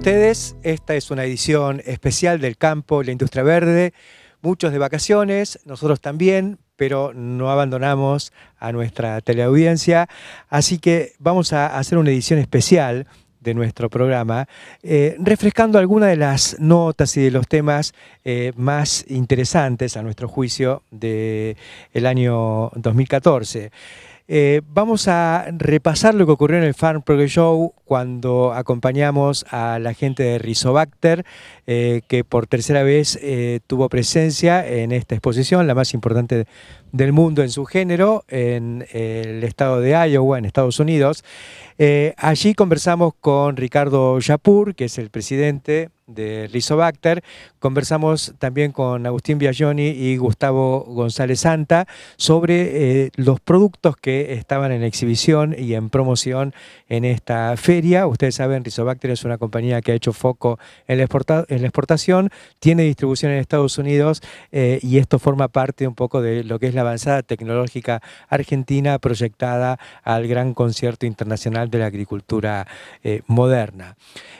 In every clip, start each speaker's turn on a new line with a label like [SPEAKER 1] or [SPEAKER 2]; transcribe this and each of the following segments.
[SPEAKER 1] ustedes. Esta es una edición especial del campo, la industria verde. Muchos de vacaciones, nosotros también, pero no abandonamos a nuestra teleaudiencia. Así que vamos a hacer una edición especial de nuestro programa, eh, refrescando algunas de las notas y de los temas eh, más interesantes a nuestro juicio del año 2014. Eh, vamos a repasar lo que ocurrió en el Farm Progress Show cuando acompañamos a la gente de Rizobacter, eh, que por tercera vez eh, tuvo presencia en esta exposición, la más importante del mundo en su género, en el estado de Iowa, en Estados Unidos. Eh, allí conversamos con Ricardo Yapur, que es el presidente de Rizobacter. Conversamos también con Agustín Biagioni y Gustavo González Santa sobre los productos que estaban en exhibición y en promoción en esta feria Ustedes saben, Rizobacteria es una compañía que ha hecho foco en la, exportación, tiene distribución en Estados Unidos eh, y esto forma parte un poco de lo que es la avanzada tecnológica argentina proyectada al gran concierto internacional de la agricultura eh, moderna.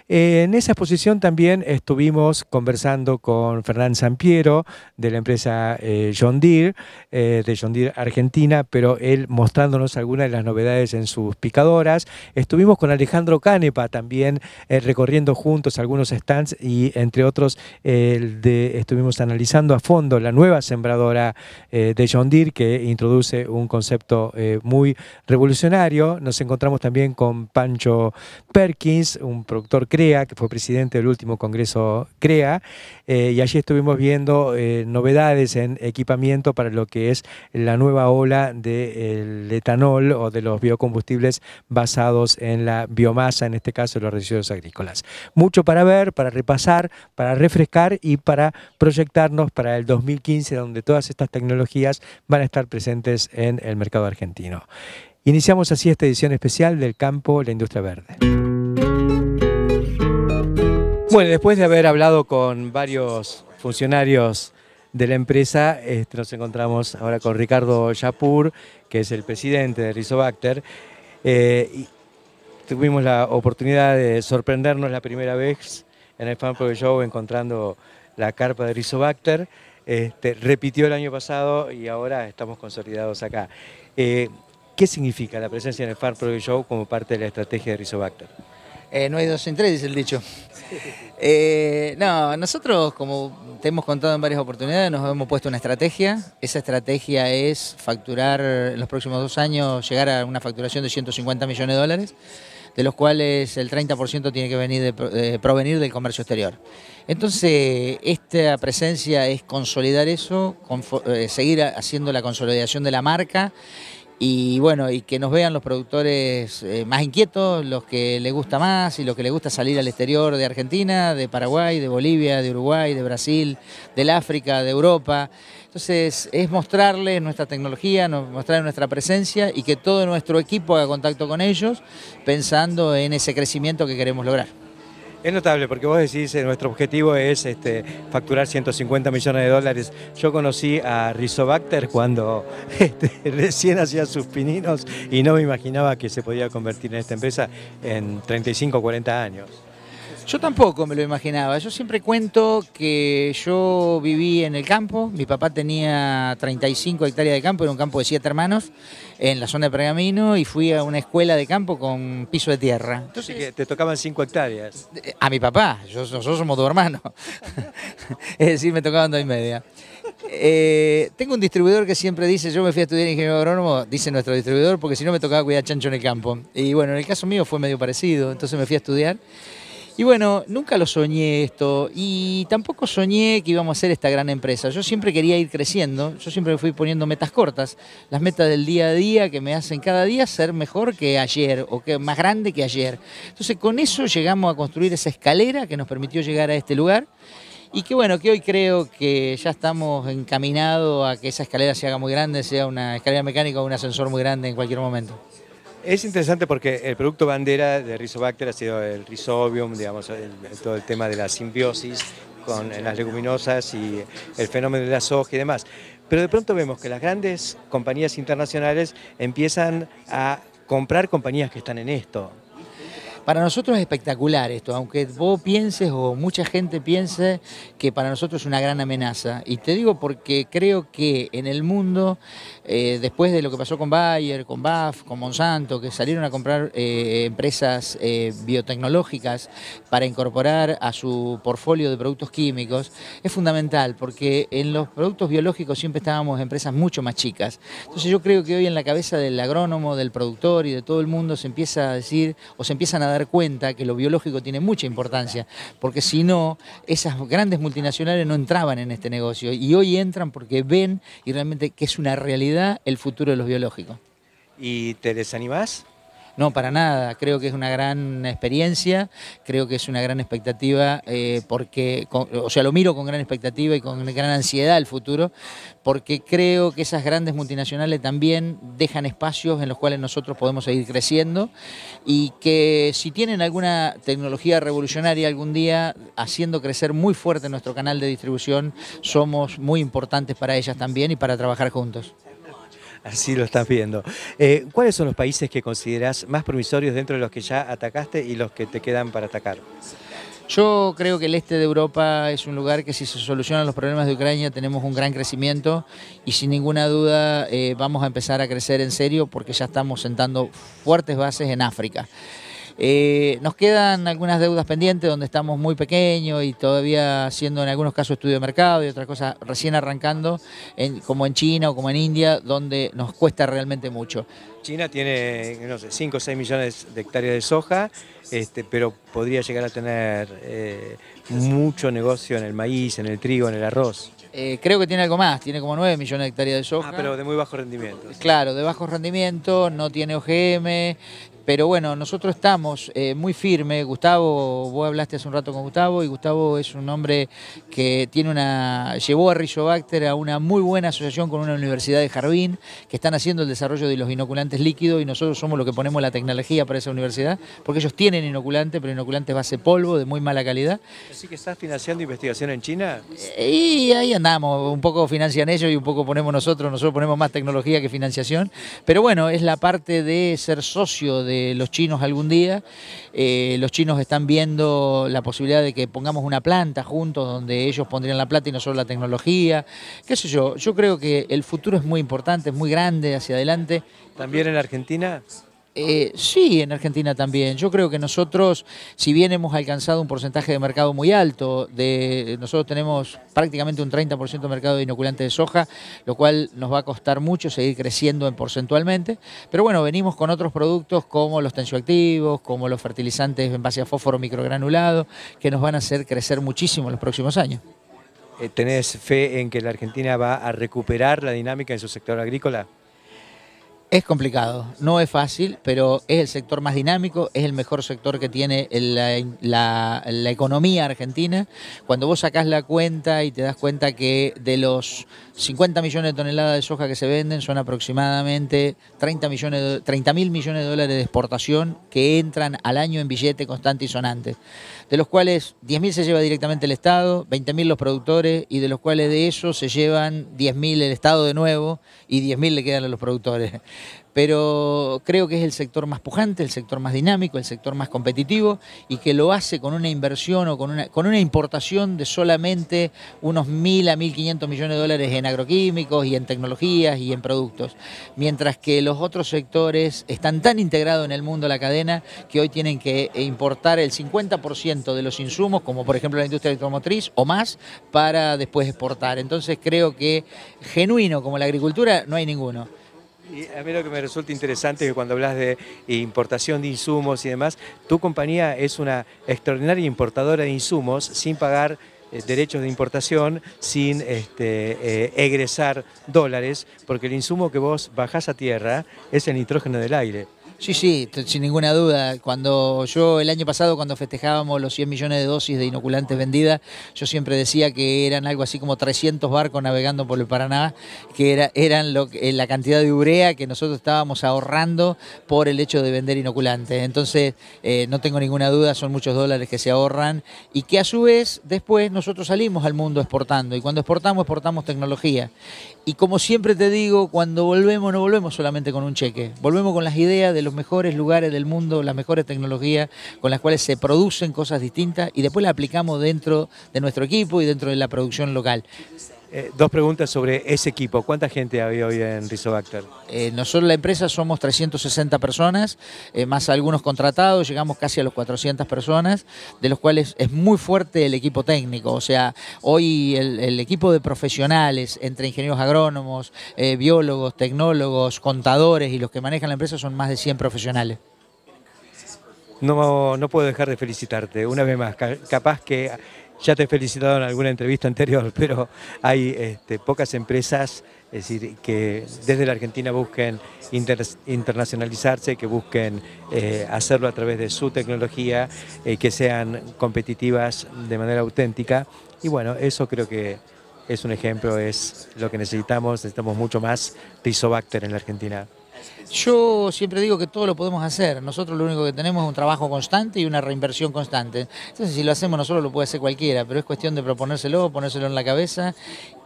[SPEAKER 1] Eh, en esa exposición también estuvimos conversando con Fernán Sampiero de la empresa John Deere, de John Deere Argentina, pero él mostrándonos algunas de las novedades en sus picadoras. Estuvimos con Alejandro Canepa también eh, recorriendo juntos algunos stands y entre otros estuvimos analizando a fondo la nueva sembradora eh, de John Deere que introduce un concepto eh, muy revolucionario. Nos encontramos también con Pancho Perkins, un productor CREA que fue presidente del último Congreso CREA y allí estuvimos viendo novedades en equipamiento para lo que es la nueva ola del etanol o de los biocombustibles basados en la biomasa masa, en este caso los residuos agrícolas. Mucho para ver, para repasar, para refrescar y para proyectarnos para el 2015, donde todas estas tecnologías van a estar presentes en el mercado argentino. Iniciamos así esta edición especial del campo La Industria Verde. Bueno, después de haber hablado con varios funcionarios de la empresa, este, nos encontramos ahora con Ricardo Yapur, que es el presidente de Rizobacter. Eh, tuvimos la oportunidad de sorprendernos la primera vez en el Farm Pro Show encontrando la carpa de Rizobacter. Este, repitió el año pasado y ahora estamos consolidados acá.
[SPEAKER 2] Eh, ¿Qué significa la presencia en el Farm Pro Show como parte de la estrategia de Rizobacter? Eh, no hay dos sin tres, dice el dicho. Eh, no, nosotros, como te hemos contado en varias oportunidades, nos hemos puesto una estrategia. Esa estrategia es facturar en los próximos dos años, llegar a una facturación de 150 millones de dólares de los cuales el 30% tiene que venir de, provenir del comercio exterior. Entonces, esta presencia es consolidar eso, eh, seguir haciendo la consolidación de la marca y bueno, y que nos vean los productores eh, más inquietos, los que les gusta más y los que les gusta salir al exterior de Argentina, de Paraguay, de Bolivia, de Uruguay, de Brasil, del África, de Europa. Entonces es mostrarles nuestra tecnología, mostrarles nuestra presencia y que todo nuestro equipo haga contacto con ellos pensando en ese crecimiento que queremos lograr.
[SPEAKER 1] Es notable porque vos decís, que eh, nuestro objetivo es este, facturar 150 millones de dólares. Yo conocí a Rizobacter cuando este, recién hacía sus pininos y no me imaginaba que se podía convertir en esta empresa en 35 o
[SPEAKER 2] 40 años. Yo tampoco me lo imaginaba. Yo siempre cuento que yo viví en el campo. Mi papá tenía 35 hectáreas de campo, era un campo de siete hermanos, en la zona de Pergamino, y fui a una escuela de campo con piso de tierra.
[SPEAKER 1] Entonces, te tocaban
[SPEAKER 2] 5 hectáreas. A mi papá, nosotros somos dos hermanos. es decir, me tocaban dos y media. Eh, tengo un distribuidor que siempre dice, yo me fui a estudiar ingeniero agrónomo, dice nuestro distribuidor, porque si no me tocaba cuidar chancho en el campo. Y bueno, en el caso mío fue medio parecido, entonces me fui a estudiar. Y bueno, nunca lo soñé esto y tampoco soñé que íbamos a ser esta gran empresa. Yo siempre quería ir creciendo, yo siempre fui poniendo metas cortas, las metas del día a día que me hacen cada día ser mejor que ayer o que más grande que ayer. Entonces con eso llegamos a construir esa escalera que nos permitió llegar a este lugar y que bueno, que hoy creo que ya estamos encaminados a que esa escalera se haga muy grande, sea una escalera mecánica o un ascensor muy grande en cualquier momento.
[SPEAKER 1] Es interesante porque el producto bandera de Rhizobacter ha sido el Rhizobium, digamos, todo el tema de la simbiosis con las leguminosas y el fenómeno de la soja y demás. Pero de pronto vemos que las grandes compañías internacionales
[SPEAKER 2] empiezan a comprar compañías que están en esto. Para nosotros es espectacular esto, aunque vos pienses o mucha gente piense que para nosotros es una gran amenaza. Y te digo porque creo que en el mundo eh, después de lo que pasó con Bayer, con BAF, con Monsanto, que salieron a comprar eh, empresas eh, biotecnológicas para incorporar a su portfolio de productos químicos, es fundamental porque en los productos biológicos siempre estábamos empresas mucho más chicas. Entonces yo creo que hoy en la cabeza del agrónomo, del productor y de todo el mundo se empieza a decir o se empiezan a dar cuenta que lo biológico tiene mucha importancia, porque si no, esas grandes multinacionales no entraban en este negocio y hoy entran porque ven y realmente que es una realidad el futuro de los biológicos. ¿Y te desanimás? No, para nada. Creo que es una gran experiencia, creo que es una gran expectativa, eh, porque, o sea, lo miro con gran expectativa y con gran ansiedad el futuro, porque creo que esas grandes multinacionales también dejan espacios en los cuales nosotros podemos seguir creciendo y que si tienen alguna tecnología revolucionaria algún día, haciendo crecer muy fuerte nuestro canal de distribución, somos muy importantes para ellas también y para trabajar juntos.
[SPEAKER 1] Así lo estás viendo. Eh, ¿Cuáles son los países que consideras más promisorios dentro de los que ya atacaste y los que te quedan para atacar?
[SPEAKER 2] Yo creo que el este de Europa es un lugar que si se solucionan los problemas de Ucrania tenemos un gran crecimiento y sin ninguna duda eh, vamos a empezar a crecer en serio porque ya estamos sentando fuertes bases en África. Eh, nos quedan algunas deudas pendientes donde estamos muy pequeños y todavía haciendo en algunos casos estudio de mercado y otras cosas recién arrancando, como en China o como en India, donde nos cuesta realmente mucho.
[SPEAKER 1] China tiene, no sé, 5 o 6 millones de hectáreas de soja, este, pero podría llegar a tener eh, mucho negocio en el maíz, en el trigo, en el arroz.
[SPEAKER 2] Eh, creo que tiene algo más, tiene como 9 millones de hectáreas de soja. Ah, pero de muy bajo rendimiento. Claro, de bajo rendimiento, no tiene OGM, pero bueno, nosotros estamos eh, muy firmes. Gustavo, vos hablaste hace un rato con Gustavo y Gustavo es un hombre que tiene una llevó a Rizobacter a una muy buena asociación con una universidad de Jardín que están haciendo el desarrollo de los inoculantes líquidos y nosotros somos los que ponemos la tecnología para esa universidad porque ellos tienen inoculante, pero inoculante base polvo de muy mala calidad. ¿Así que estás financiando investigación en China? Eh, y ahí andamos, un poco financian ellos y un poco ponemos nosotros, nosotros ponemos más tecnología que financiación, pero bueno, es la parte de ser socio de eh, los chinos algún día. Eh, los chinos están viendo la posibilidad de que pongamos una planta juntos donde ellos pondrían la plata y nosotros la tecnología. ¿Qué sé yo? Yo creo que el futuro es muy importante, es muy grande hacia adelante. ¿También en Argentina? Eh, sí, en Argentina también. Yo creo que nosotros, si bien hemos alcanzado un porcentaje de mercado muy alto, de, nosotros tenemos prácticamente un 30% de mercado de inoculante de soja, lo cual nos va a costar mucho seguir creciendo en porcentualmente. Pero bueno, venimos con otros productos como los tensioactivos, como los fertilizantes en base a fósforo microgranulado, que nos van a hacer crecer muchísimo en los próximos años. Eh, ¿Tenés fe en que la Argentina va a recuperar la dinámica en su sector agrícola? Es complicado, no es fácil, pero es el sector más dinámico, es el mejor sector que tiene la, economía argentina. Cuando vos sacás la cuenta y te das cuenta que de los 50 millones de toneladas de soja que se venden son aproximadamente 30 millones, mil millones de dólares de exportación que entran al año en billete constante y sonante, de los cuales 10 mil se lleva directamente el Estado, 20 mil los productores y de los cuales de eso se llevan 10 mil el Estado de nuevo y 10 mil le quedan a los productores pero creo que es el sector más pujante, el sector más dinámico, el sector más competitivo y que lo hace con una inversión o con una, importación de solamente unos 1.000 a 1.500 millones de dólares en agroquímicos y en tecnologías y en productos, mientras que los otros sectores están tan integrados en el mundo de la cadena que hoy tienen que importar el 50% de los insumos, como por ejemplo la industria electromotriz, o más, para después exportar. Entonces creo que genuino como la agricultura no hay ninguno
[SPEAKER 1] a mí lo que me resulta interesante es que cuando hablas de importación de insumos y demás, tu compañía es una extraordinaria importadora de insumos sin pagar eh, derechos de importación, sin este, eh, egresar dólares, porque el insumo que vos bajás a tierra
[SPEAKER 2] es el nitrógeno del aire. Sí, sí, sin ninguna duda. Cuando yo el año pasado, cuando festejábamos los 100 millones de dosis de inoculantes vendidas, yo siempre decía que eran algo así como 300 barcos navegando por el Paraná, que era, eran eh, la cantidad de urea que nosotros estábamos ahorrando por el hecho de vender inoculantes. Entonces, eh, no tengo ninguna duda, son muchos dólares que se ahorran y que a su vez después nosotros salimos al mundo exportando. Y cuando exportamos, exportamos tecnología. Y como siempre te digo, cuando volvemos no volvemos solamente con un cheque, volvemos con las ideas de los mejores lugares del mundo, las mejores tecnologías con las cuales se producen cosas distintas y después las aplicamos dentro de nuestro equipo y dentro de la producción local. Eh, dos preguntas sobre ese equipo. ¿Cuánta gente había hoy en Rizobacter? Eh, nosotros la empresa somos 360 personas, eh, más algunos contratados, llegamos casi a los 400 personas, de los cuales es muy fuerte el equipo técnico. O sea, hoy el, equipo de profesionales entre ingenieros agrónomos, eh, biólogos, tecnólogos, contadores y los que manejan la empresa son más de 100 profesionales. no puedo dejar de
[SPEAKER 1] felicitarte una vez más. Capaz que ya te he felicitado en alguna entrevista anterior, pero hay este, pocas empresas que desde la Argentina busquen internacionalizarse, que busquen eh, hacerlo a través de su tecnología, eh, que sean competitivas de manera auténtica. Y bueno, eso creo que es un ejemplo, es lo que necesitamos, necesitamos mucho más Rizobacter en la Argentina.
[SPEAKER 2] Yo siempre digo que todo lo podemos hacer. Nosotros lo único que tenemos es un trabajo constante y una reinversión constante. Entonces, si lo hacemos nosotros, lo puede hacer cualquiera, pero es cuestión de proponérselo, ponérselo en la cabeza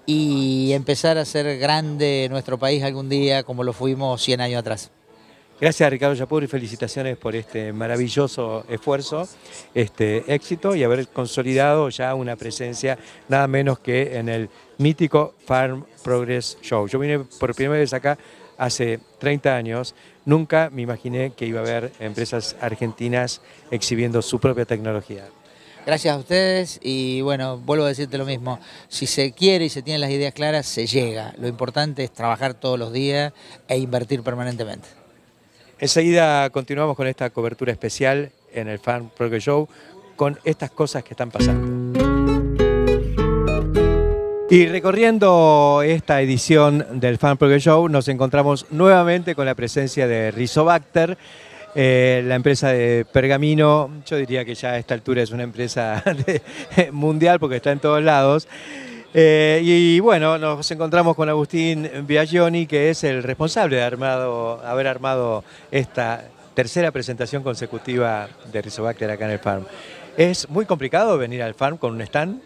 [SPEAKER 2] y empezar a ser grande nuestro país algún día como lo fuimos 100 años atrás. Gracias Ricardo Yapur y felicitaciones por este maravilloso esfuerzo,
[SPEAKER 1] este éxito y haber consolidado ya una presencia nada menos que en el mítico Farm Progress Show. Yo vine por primera vez acá hace 30 años, nunca me imaginé que iba a haber empresas argentinas exhibiendo su propia
[SPEAKER 2] tecnología. Gracias a ustedes y bueno, vuelvo a decirte lo mismo, si se quiere y se tienen las ideas claras, se llega. Lo importante es trabajar todos los días e invertir permanentemente. Enseguida continuamos con esta cobertura especial en el Fan Project Show
[SPEAKER 1] con estas cosas que están pasando. Y recorriendo esta edición del Farm Project Show, nos encontramos nuevamente con la presencia de Rizobacter, eh, la empresa de Pergamino. Yo diría que ya a esta altura es una empresa eh, mundial porque está en todos lados. Eh, y bueno, nos encontramos con Agustín Biagioni, que es el responsable de armado, haber armado esta tercera presentación consecutiva de Rizobacter acá en el Farm.
[SPEAKER 3] ¿Es muy complicado venir al Farm con un stand?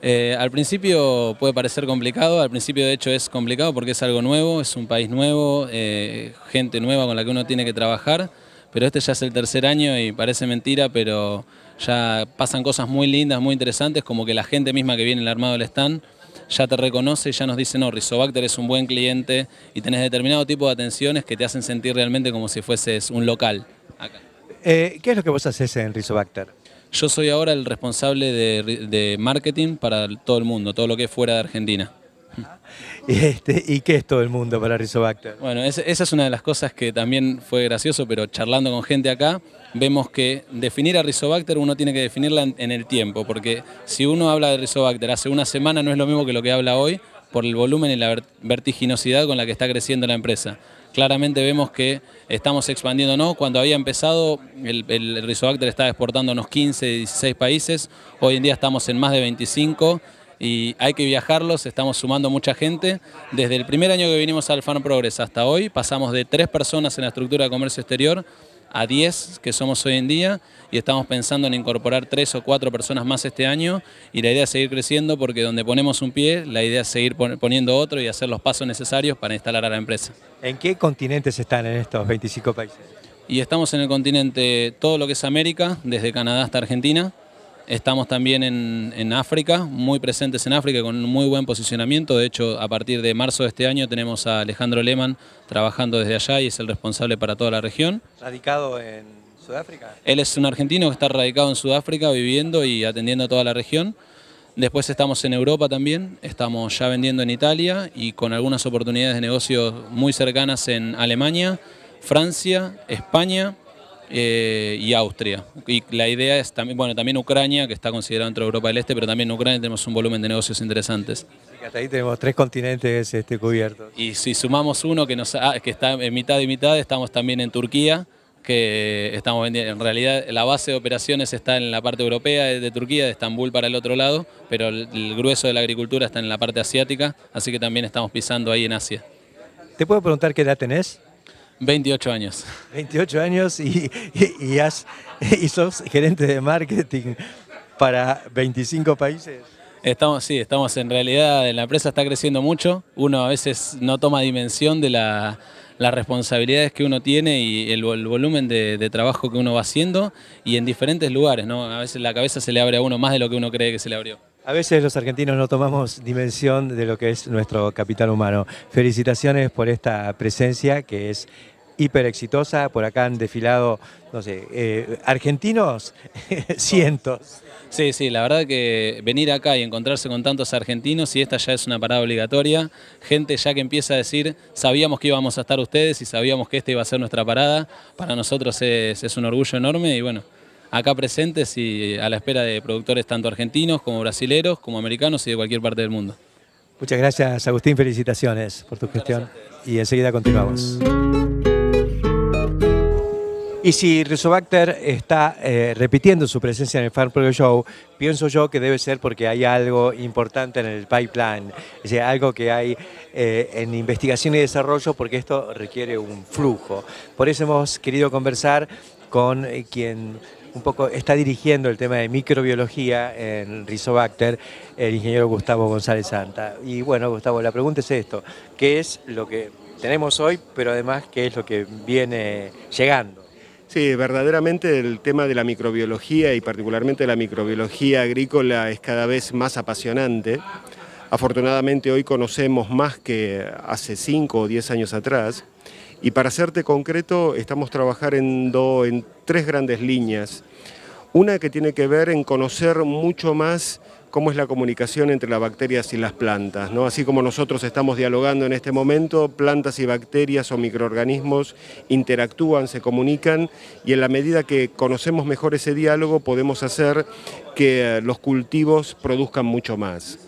[SPEAKER 3] Eh, al principio puede parecer complicado, al principio de hecho es complicado porque es algo nuevo, es un país nuevo, eh, gente nueva con la que uno tiene que trabajar, pero este ya es el tercer año y parece mentira, pero ya pasan cosas muy lindas, muy interesantes, como que la gente misma que viene al armado del stand ya te reconoce ya nos dice, no, Rizobacter es un buen cliente y tenés determinado tipo de atenciones que te hacen sentir realmente como si fueses un local.
[SPEAKER 1] Eh, ¿Qué es lo que vos haces en Rizobacter?
[SPEAKER 3] Yo soy ahora el responsable de, marketing para todo el mundo, todo lo que es fuera de Argentina. Este, ¿Y, qué es todo el mundo para Rizobacter? Bueno, esa es una de las cosas que también fue gracioso, pero charlando con gente acá, vemos que definir a Rizobacter uno tiene que definirla en, en el tiempo, porque si uno habla de Rizobacter hace una semana no es lo mismo que lo que habla hoy por el volumen y la vertiginosidad con la que está creciendo la empresa claramente vemos que estamos expandiendo no. Cuando había empezado, el, el Rizobacter estaba exportando unos 15, 16 países. Hoy en día estamos en más de 25 y hay que viajarlos, estamos sumando mucha gente. Desde el primer año que vinimos al Farm Progress hasta hoy, pasamos de tres personas en la estructura de comercio exterior a 10 que somos hoy en día y estamos pensando en incorporar 3 o 4 personas más este año y la idea es seguir creciendo porque donde ponemos un pie, la idea es seguir poniendo otro y hacer los pasos necesarios para instalar a la empresa. ¿En qué continentes están en estos 25 países? Y estamos en el continente todo lo que es América, desde Canadá hasta Argentina, Estamos también en, África, muy presentes en África, con un muy buen posicionamiento. De hecho, a partir de marzo de este año tenemos a Alejandro Lehmann trabajando desde allá y es el responsable para toda la región.
[SPEAKER 1] ¿Radicado en Sudáfrica?
[SPEAKER 3] Él es un argentino que está radicado en Sudáfrica, viviendo y atendiendo a toda la región. Después estamos en Europa también, estamos ya vendiendo en Italia y con algunas oportunidades de negocio muy cercanas en Alemania, Francia, España eh, y Austria. Y la idea es también, bueno, también Ucrania, que está considerada dentro de Europa del Este, pero también en Ucrania tenemos un volumen de negocios interesantes.
[SPEAKER 1] hasta ahí tenemos tres continentes este, cubiertos.
[SPEAKER 3] Y si sumamos uno que, nos, ah, que está en mitad y mitad, estamos también en Turquía, que estamos vendiendo. En realidad, la base de operaciones está en la parte europea de Turquía, de Estambul para el otro lado, pero el grueso de la agricultura está en la parte asiática, así que también estamos pisando ahí en Asia.
[SPEAKER 1] ¿Te puedo preguntar qué edad tenés?
[SPEAKER 3] 28 años.
[SPEAKER 1] 28 años y, y, sos gerente de marketing para 25 países.
[SPEAKER 3] Estamos, sí, estamos en realidad, la empresa está creciendo mucho, uno a veces no toma dimensión de las responsabilidades que uno tiene y el, volumen de, de, trabajo que uno va haciendo y en diferentes lugares, ¿no? A veces la cabeza se le abre a uno más de lo que uno cree que se le abrió.
[SPEAKER 1] A veces los argentinos no tomamos dimensión de lo que es nuestro capital humano. Felicitaciones por esta presencia que es hiper exitosa. Por acá han desfilado, no sé, eh, argentinos, cientos.
[SPEAKER 3] Sí, sí, la verdad que venir acá y encontrarse con tantos argentinos, y esta ya es una parada obligatoria, gente ya que empieza a decir, sabíamos que íbamos a estar ustedes y sabíamos que esta iba a ser nuestra parada, para nosotros es un orgullo enorme y bueno, acá presentes y eh, a la espera de productores tanto argentinos como brasileros, como americanos y de cualquier parte del mundo.
[SPEAKER 1] Muchas gracias Agustín, felicitaciones por tu gestión y enseguida continuamos. Y si Rizobacter está eh, repitiendo su presencia en el Farm Pro Show, pienso yo que debe ser porque hay algo importante en el pipeline, es decir, algo que hay eh, en investigación y desarrollo porque esto requiere un flujo. Por eso hemos querido conversar con quien poco está dirigiendo el tema de microbiología en Rizobacter, el ingeniero Gustavo González Santa. Y bueno, Gustavo, la pregunta es esto, ¿qué es lo que tenemos hoy, pero además qué es lo que viene llegando? Sí, verdaderamente el tema de la microbiología y
[SPEAKER 4] particularmente la microbiología agrícola es cada vez más apasionante. Afortunadamente hoy conocemos más que hace 5 o 10 años atrás. Y para hacerte concreto, estamos trabajando en tres grandes líneas. Una que tiene que ver en conocer mucho más cómo es la comunicación entre las bacterias y las plantas, Así como nosotros estamos dialogando en este momento, plantas y bacterias o microorganismos interactúan, se comunican y en la medida que conocemos mejor ese diálogo podemos hacer que eh, los cultivos produzcan mucho más.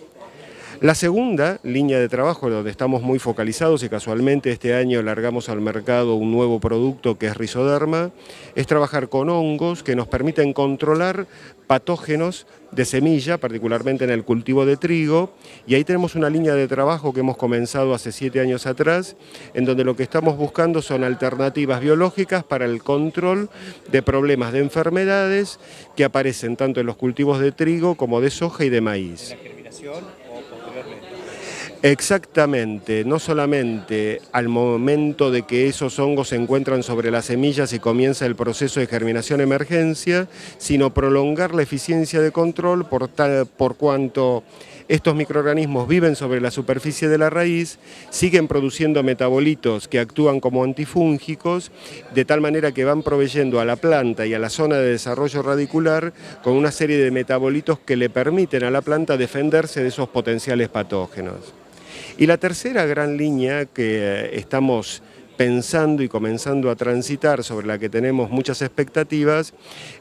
[SPEAKER 4] La segunda línea de trabajo, donde estamos muy focalizados y casualmente este año largamos al mercado un nuevo producto que es Rizoderma, es trabajar con hongos que nos permiten controlar patógenos de semilla, particularmente en el cultivo de trigo, y ahí tenemos una línea de trabajo que hemos comenzado hace siete años atrás, en donde lo que estamos buscando son alternativas biológicas para el control de problemas de enfermedades que aparecen tanto en los cultivos de trigo como de soja y de maíz. Exactamente, no solamente al momento de que esos hongos se encuentran sobre las semillas y comienza el proceso de germinación emergencia, sino prolongar la eficiencia de control por, cuanto estos microorganismos viven sobre la superficie de la raíz, siguen produciendo metabolitos que actúan como antifúngicos, de tal manera que van proveyendo a la planta y a la zona de desarrollo radicular con una serie de metabolitos que le permiten a la planta defenderse de esos potenciales patógenos. Y la tercera gran línea que eh, estamos pensando y comenzando a transitar, sobre la que tenemos muchas expectativas,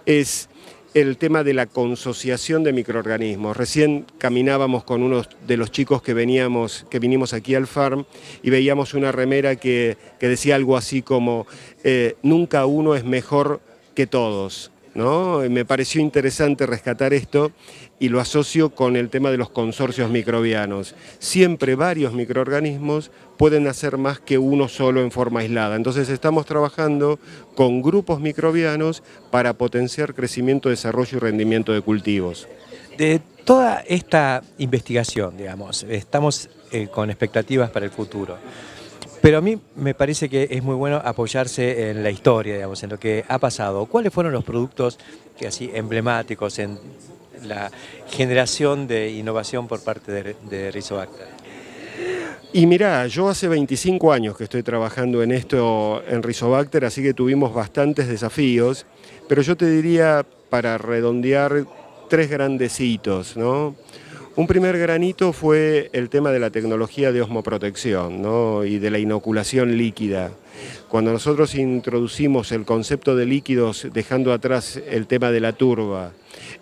[SPEAKER 4] es el tema de la consociación de microorganismos. Recién caminábamos con uno de los chicos que veníamos, que vinimos aquí al farm y veíamos una remera que, decía algo así como eh, nunca uno es mejor que todos. Me pareció interesante rescatar esto y lo asocio con el tema de los consorcios microbianos. Siempre varios microorganismos pueden hacer más que uno solo en forma aislada. Entonces estamos trabajando con grupos microbianos para potenciar crecimiento, desarrollo y
[SPEAKER 1] rendimiento de cultivos. De toda esta investigación, digamos, estamos eh, con expectativas para el futuro. Pero a mí me parece que es muy bueno apoyarse en la historia, digamos, en lo que ha pasado. ¿Cuáles fueron los productos que así emblemáticos en la generación de innovación por parte de, Rizobacter?
[SPEAKER 4] Y mirá, yo hace 25 años que estoy trabajando en esto en Rizobacter, así que tuvimos bastantes desafíos, pero yo te diría, para redondear, tres grandecitos. ¿no? Un primer granito fue el tema de la tecnología de osmoprotección y de la inoculación líquida. Cuando nosotros introducimos el concepto de líquidos dejando atrás el tema de la turba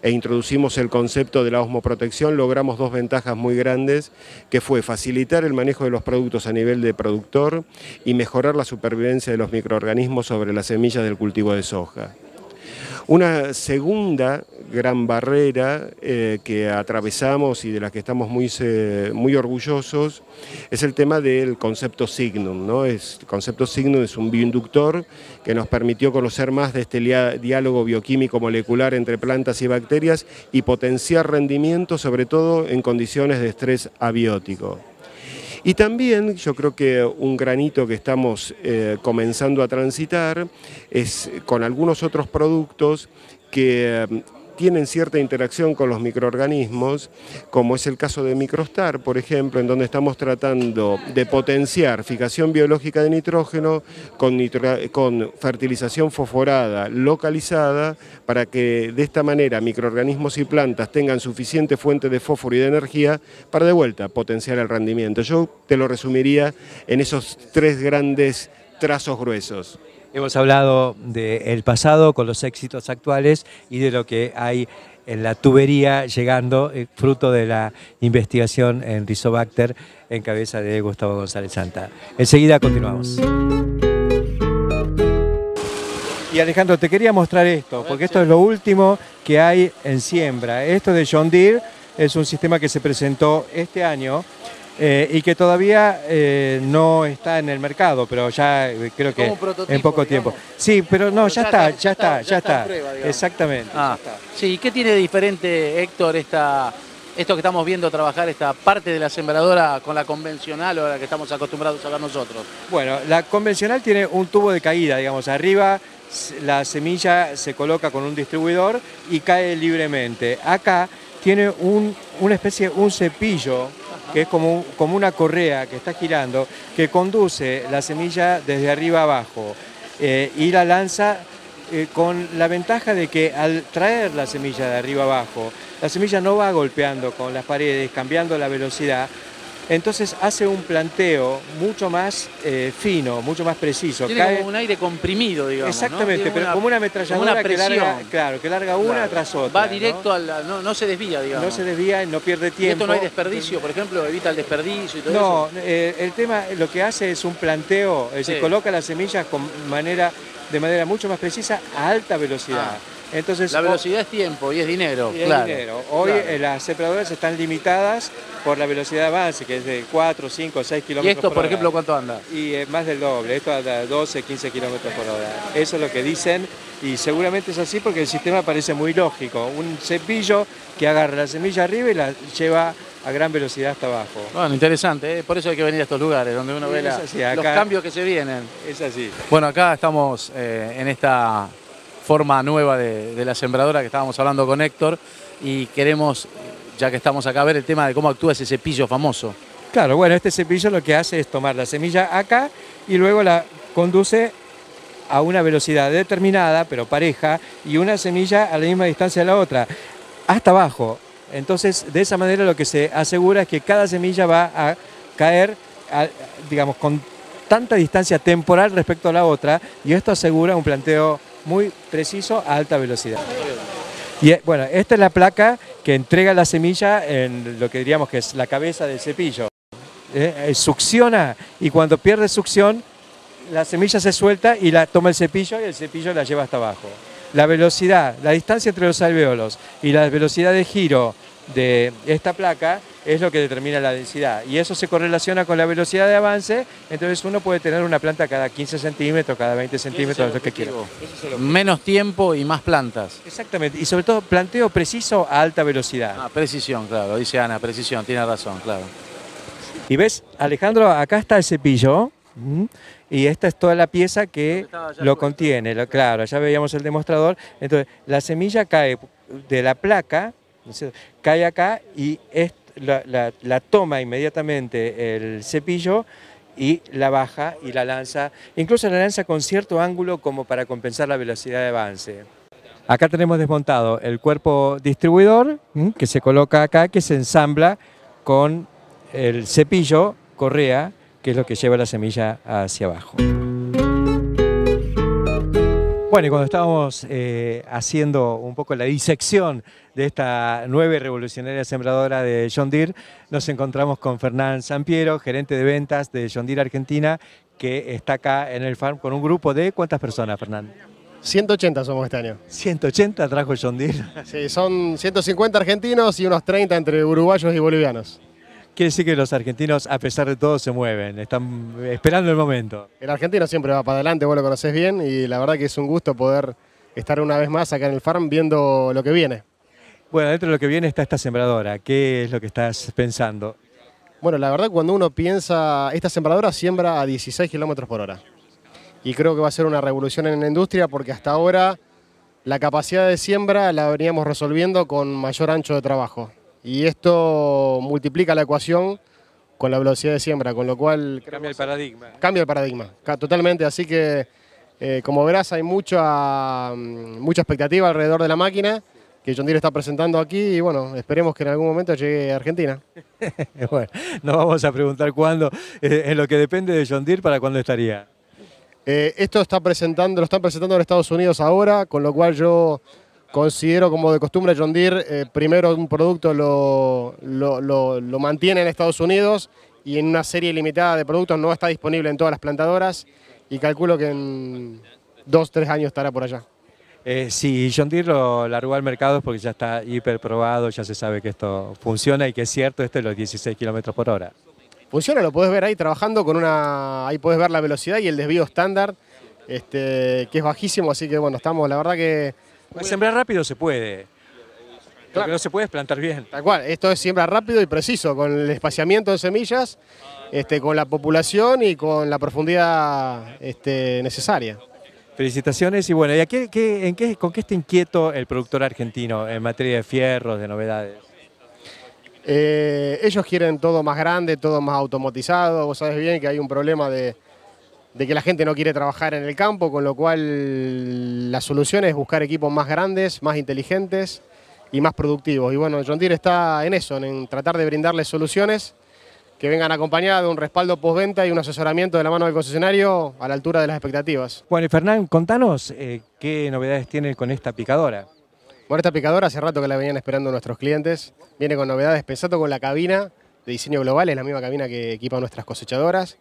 [SPEAKER 4] e introducimos el concepto de la osmoprotección, logramos dos ventajas muy grandes, que fue facilitar el manejo de los productos a nivel de productor y mejorar la supervivencia de los microorganismos sobre las semillas del cultivo de soja. Una segunda gran barrera eh, que atravesamos y de la que estamos muy, eh, muy orgullosos es el tema del concepto Signum. ¿no? el concepto Signum es un bioinductor que nos permitió conocer más de este diálogo bioquímico molecular entre plantas y bacterias y potenciar rendimiento, sobre todo en condiciones de estrés abiótico. Y también yo creo que un granito que estamos eh, comenzando a transitar es con algunos otros productos que tienen cierta interacción con los microorganismos, como es el caso de Microstar, por ejemplo, en donde estamos tratando de potenciar fijación biológica de nitrógeno con, fertilización fosforada localizada para que de esta manera microorganismos y plantas tengan suficiente fuente de fósforo y de energía para de vuelta potenciar el rendimiento. Yo te lo resumiría en esos tres grandes trazos gruesos.
[SPEAKER 1] Hemos hablado del pasado con los éxitos actuales y de lo que hay en la tubería llegando, eh, fruto de la investigación en Rizobacter en cabeza de Gustavo González Santa. Enseguida continuamos. Y Alejandro, te quería mostrar esto, porque esto es lo último que hay en siembra. Esto de John Deere es un sistema que se presentó este año eh, y que todavía eh, no está en el mercado, pero ya eh, creo que en poco tiempo. Sí, pero no, ya, está, ya está, ya está. Exactamente. Ah, está.
[SPEAKER 3] Sí, ¿qué tiene de diferente, Héctor, esta, esto que estamos viendo trabajar, esta parte de la sembradora con la convencional o la que estamos acostumbrados a ver nosotros?
[SPEAKER 1] Bueno, la convencional tiene un tubo de caída, digamos, arriba la semilla se coloca con un distribuidor y cae libremente. Acá tiene un, una especie, un cepillo que es como, una correa que está girando, que conduce la semilla desde arriba abajo eh, y la lanza eh, con la ventaja de que al traer la semilla de arriba abajo, la semilla no va golpeando con las paredes, cambiando la velocidad, entonces hace un planteo mucho más eh, fino, mucho más preciso. Tiene como un
[SPEAKER 3] aire comprimido, digamos. Exactamente, pero como una ametralladora que larga, claro, que larga una tras otra. Va directo ¿no? no, se desvía, digamos. No se desvía, no pierde tiempo. esto no hay desperdicio, por ejemplo, evita el desperdicio y todo eso. No,
[SPEAKER 1] eh, el tema lo que hace es un planteo, eh, Se coloca las semillas con manera, de manera mucho más precisa a alta velocidad. Ah la velocidad es tiempo y es dinero. claro, es dinero. Hoy eh, las separadoras están limitadas por la velocidad de avance, que es de 4, 5, 6 kilómetros ¿Y esto, por, ejemplo, cuánto anda? Y es eh, más del doble, esto anda 12, 15 kilómetros por hora. Eso es lo que dicen y seguramente es así porque el sistema parece muy lógico. Un cepillo que agarra la semilla arriba y la lleva a gran velocidad hasta abajo.
[SPEAKER 5] Bueno,
[SPEAKER 3] interesante, ¿eh? por eso hay que venir a estos lugares donde uno ve los
[SPEAKER 1] cambios
[SPEAKER 5] que se vienen. Es así.
[SPEAKER 3] Bueno, acá estamos en esta forma nueva de, la sembradora que estábamos hablando con Héctor y queremos, ya que estamos acá, ver el tema de cómo actúa ese cepillo famoso.
[SPEAKER 1] Claro, bueno, este cepillo lo que hace es tomar la semilla acá y luego la conduce a una velocidad determinada, pero pareja, y una semilla a la misma distancia de la otra, hasta abajo. Entonces, de esa manera lo que se asegura es que cada semilla va a caer, digamos, con tanta distancia temporal respecto a la otra, y esto asegura un planteo muy preciso a alta velocidad. Y eh, bueno, esta es la placa que entrega la semilla en lo que diríamos que es la cabeza del cepillo. Eh, eh, succiona y cuando pierde succión, la semilla se suelta y la toma el cepillo y el cepillo la lleva hasta abajo. La velocidad, la distancia entre los alveolos y la velocidad de giro de esta placa es lo que determina la densidad. Y eso se correlaciona con la velocidad de avance, entonces uno puede tener una planta cada 15 centímetros, cada 20 centímetros, lo que quiera. Menos tiempo y más plantas. Exactamente, y sobre todo planteo preciso a alta velocidad. Ah, precisión, claro, dice Ana, precisión, tiene razón, claro. Y ves, Alejandro, acá está el cepillo. Y esta es toda la pieza que lo contiene, claro, allá veíamos el demostrador. Entonces, la semilla cae de la placa, cae acá y es la, toma inmediatamente el cepillo y la baja y la lanza, incluso la lanza con cierto ángulo como para compensar la velocidad de avance. Acá tenemos desmontado el cuerpo distribuidor que se coloca acá, que se ensambla con el cepillo, correa, que es lo que lleva la semilla hacia abajo. Bueno, y cuando estábamos eh, haciendo un poco la disección de esta nueva revolucionaria sembradora de John Deere, nos encontramos con Fernán Sampiero, gerente de ventas de John Deere Argentina, que está acá en el farm con un grupo de
[SPEAKER 5] ¿cuántas personas, Fernán? 180 somos este año. 180 trajo John Deere. Sí, son 150 argentinos y unos 30 entre uruguayos y bolivianos. Quiere decir que los argentinos,
[SPEAKER 1] a pesar de todo, se mueven, están esperando el momento.
[SPEAKER 5] El argentino siempre va para adelante, vos lo conocés bien y la verdad que es un gusto poder estar una vez más acá en el farm viendo lo que viene.
[SPEAKER 1] Bueno, dentro de lo que viene está esta sembradora. ¿Qué es lo que estás pensando?
[SPEAKER 5] Bueno, la verdad cuando uno piensa, esta sembradora siembra a 16 kilómetros por hora. Y creo que va a ser una revolución en la industria porque hasta ahora la capacidad de siembra la veníamos resolviendo con mayor ancho de trabajo y esto multiplica la ecuación con la velocidad de siembra, con lo cual...
[SPEAKER 1] Cambia el paradigma.
[SPEAKER 5] Cambia el paradigma, totalmente, así que eh, como verás hay mucha, mm, mucha expectativa alrededor de la máquina que John Deere está presentando aquí y bueno, esperemos que en algún momento llegue a Argentina. bueno,
[SPEAKER 1] no vamos a preguntar cuándo, eh, en lo que depende de John Deere, ¿para cuándo estaría?
[SPEAKER 5] Eh, esto está presentando, lo están presentando en Estados Unidos ahora, con lo cual yo considero como de costumbre John Deere, eh, primero un producto lo, lo, mantiene en Estados Unidos y en una serie limitada de productos no está disponible en todas las plantadoras y calculo que en dos, tres años estará por allá.
[SPEAKER 1] Eh, sí, John Deere lo largó al mercado porque ya está hiper probado, ya se sabe que esto funciona y que es cierto, este es los 16 kilómetros por hora.
[SPEAKER 5] Funciona, lo puedes ver ahí trabajando con una... Ahí puedes ver la velocidad y el desvío estándar, este, que es bajísimo, así que bueno, estamos, la verdad que
[SPEAKER 1] sembrar rápido se puede. no se puede plantar bien.
[SPEAKER 5] Tal cual, esto es siembra rápido y preciso, con el espaciamiento de semillas, este, con la población y con la profundidad este, necesaria.
[SPEAKER 1] Felicitaciones y bueno, ¿y ¿con qué está inquieto el productor argentino en materia
[SPEAKER 5] de fierros, de novedades? Eh, ellos quieren todo más grande, todo más automatizado. Vos sabés bien que hay un problema de, de que la gente no quiere trabajar en el campo, con lo cual la solución es buscar equipos más grandes, más inteligentes y más productivos. Y bueno, John Deere está en eso, en tratar de brindarles soluciones que vengan acompañadas de un respaldo postventa y un asesoramiento de la mano del concesionario a la altura de las expectativas. Bueno, y Fernán,
[SPEAKER 1] contanos eh, qué novedades tiene con esta picadora.
[SPEAKER 5] Bueno, esta picadora hace rato que la venían esperando nuestros clientes. Viene con novedades, pensado con la cabina de diseño global, es la misma cabina que equipa nuestras cosechadoras.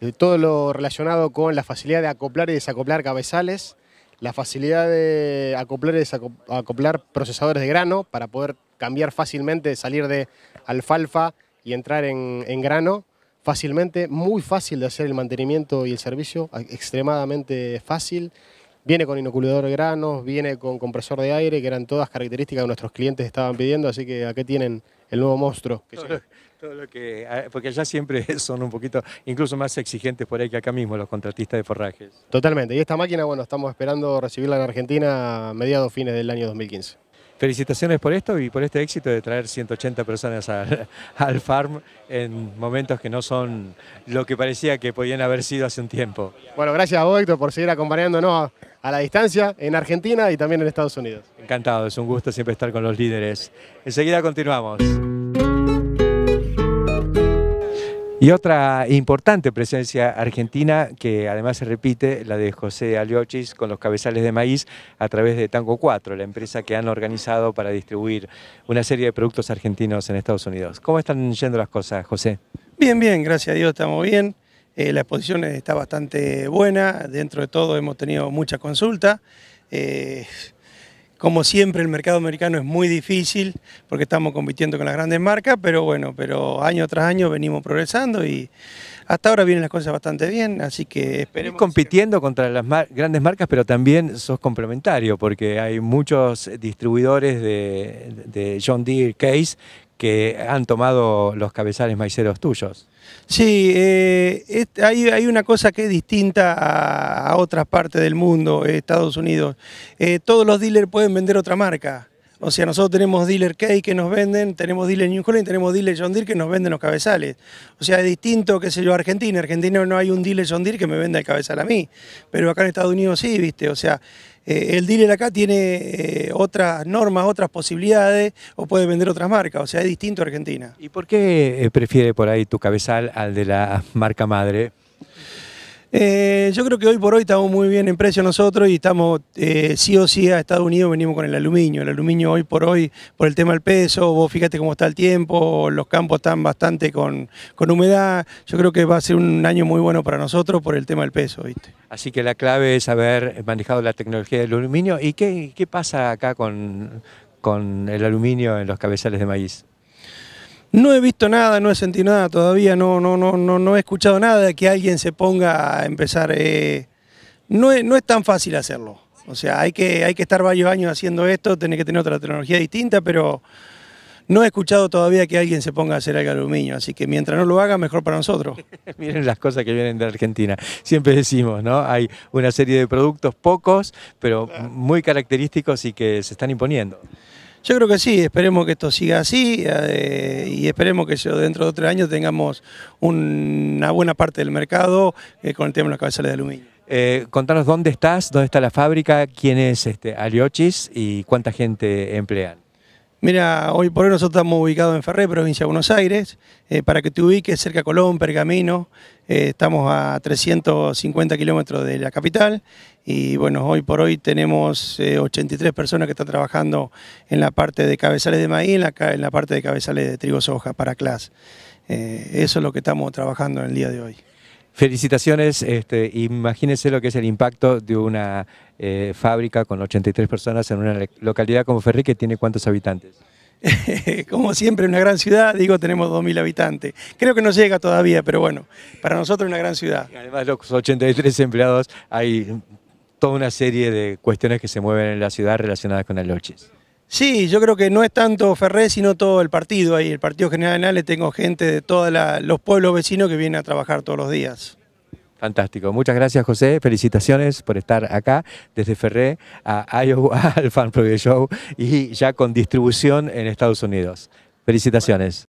[SPEAKER 5] Eh, todo lo relacionado con la facilidad de acoplar y desacoplar cabezales, la facilidad de acoplar y desacoplar procesadores de grano para poder cambiar fácilmente, salir de alfalfa y entrar en, grano fácilmente, muy fácil de hacer el mantenimiento y el servicio, extremadamente fácil. Viene con inoculador de granos, viene con compresor de aire, que eran todas características que nuestros clientes estaban pidiendo, así que aquí tienen el nuevo monstruo.
[SPEAKER 1] Que lo que, ah, porque allá siempre son un poquito, incluso más exigentes por ahí que acá mismo los contratistas de forrajes.
[SPEAKER 5] Totalmente. Y esta máquina, bueno, estamos esperando recibirla en Argentina a mediados fines del año 2015. Felicitaciones
[SPEAKER 1] por esto y por este éxito de traer 180 personas al, al farm en momentos que no son lo que parecía que podían haber sido hace un tiempo.
[SPEAKER 5] Bueno, gracias a vos, Héctor, por seguir acompañándonos a la distancia en Argentina y también en Estados Unidos.
[SPEAKER 1] Encantado, es un gusto siempre estar con los líderes. Enseguida continuamos. Y otra importante presencia argentina, que además se repite, la de José Aliochis con los cabezales de maíz a través de Tango 4, la empresa que han organizado para distribuir una serie de productos argentinos en Estados Unidos. ¿Cómo están yendo las cosas, José? Bien,
[SPEAKER 6] bien, gracias a Dios estamos bien. Eh, la exposición está bastante buena, dentro de todo hemos tenido mucha consulta. Eh, como siempre, el mercado americano es muy difícil porque estamos compitiendo con las grandes marcas, pero bueno, pero año tras año venimos progresando y hasta ahora vienen las cosas bastante bien, así
[SPEAKER 1] que esperemos. Estás compitiendo contra las grandes marcas, pero también sos complementario porque hay muchos distribuidores de John Deere Case que han tomado los cabezales maiceros tuyos. Sí, eh, hay, una cosa que es distinta a, otras partes
[SPEAKER 6] del mundo, eh, Estados Unidos. Eh, todos los dealers pueden vender otra marca. O sea, nosotros tenemos dealer K que nos venden, tenemos dealer New Holland, tenemos dealer John Deere que nos venden los cabezales. O sea, es distinto, qué sé yo, Argentina. Argentina no hay un dealer John Deere que me venda el cabezal a mí. Pero acá en Estados Unidos sí, viste. O sea, eh, el dealer acá tiene eh, otras normas, otras posibilidades o puede vender otras marcas, o sea, es distinto a Argentina. ¿Y
[SPEAKER 1] por qué eh, prefiere por ahí tu cabezal al de la marca madre?
[SPEAKER 6] Eh, yo creo que hoy por hoy estamos muy bien en precio nosotros y estamos eh, sí o sí a Estados Unidos venimos con el aluminio. El aluminio hoy por hoy, por el tema del peso, vos fíjate cómo está el tiempo, los campos están bastante con, humedad. Yo creo que va a ser un año muy bueno para nosotros por el tema del peso, ¿viste?
[SPEAKER 1] Así que la clave es haber manejado la tecnología del aluminio. ¿Y qué, qué pasa acá con, con el aluminio en los cabezales de maíz? No he visto nada, no he sentido nada todavía, no,
[SPEAKER 6] no, no, no, no he escuchado nada de que alguien se ponga a empezar. Eh, no, es, tan fácil hacerlo. O sea, hay que, hay que estar varios años haciendo esto, tiene que tener otra tecnología distinta, pero no he escuchado todavía que alguien se ponga a hacer algo aluminio, así que mientras no lo haga, mejor para nosotros.
[SPEAKER 1] Miren las cosas que vienen de Argentina. Siempre decimos, ¿no? Hay una serie de productos, pocos, pero muy característicos y que se están imponiendo. Yo creo que
[SPEAKER 6] sí, esperemos que esto siga así eh, y esperemos que dentro de tres años tengamos
[SPEAKER 1] una buena parte del mercado eh, con el tema de los cabezales de aluminio. Eh, contanos dónde estás, dónde está la fábrica, quién es este, Aliochis y cuánta gente emplean.
[SPEAKER 6] Mira, hoy por hoy nosotros estamos ubicados en Ferré, provincia de Buenos Aires. para que te ubiques, cerca de Colón, Pergamino, estamos a 350 kilómetros de la capital y bueno, hoy por hoy tenemos 83 eh, personas que están trabajando en la parte de cabezales de maíz, en la, en la parte de cabezales de trigo soja para CLAS. Eh, eso es lo que estamos trabajando en el
[SPEAKER 1] día de hoy. Felicitaciones, este, imagínense lo que es el impacto de una eh, fábrica con 83 personas en una localidad como Ferri que tiene cuántos habitantes.
[SPEAKER 6] como
[SPEAKER 1] siempre, una gran ciudad, digo, tenemos 2.000 habitantes. Creo que no llega todavía, pero bueno, para nosotros es una gran ciudad. Además, los 83 empleados, hay toda una serie de cuestiones que se mueven en la ciudad relacionadas con el Lochis. Sí, yo creo que
[SPEAKER 6] no es tanto Ferré, sino todo el partido ahí. El Partido General de le tengo gente de todos los pueblos
[SPEAKER 1] vecinos que viene a trabajar todos los días. Fantástico. Muchas gracias, José. Felicitaciones por estar acá desde Ferré a Iowa, al Fan Provide Show y ya con distribución en Estados Unidos. Felicitaciones.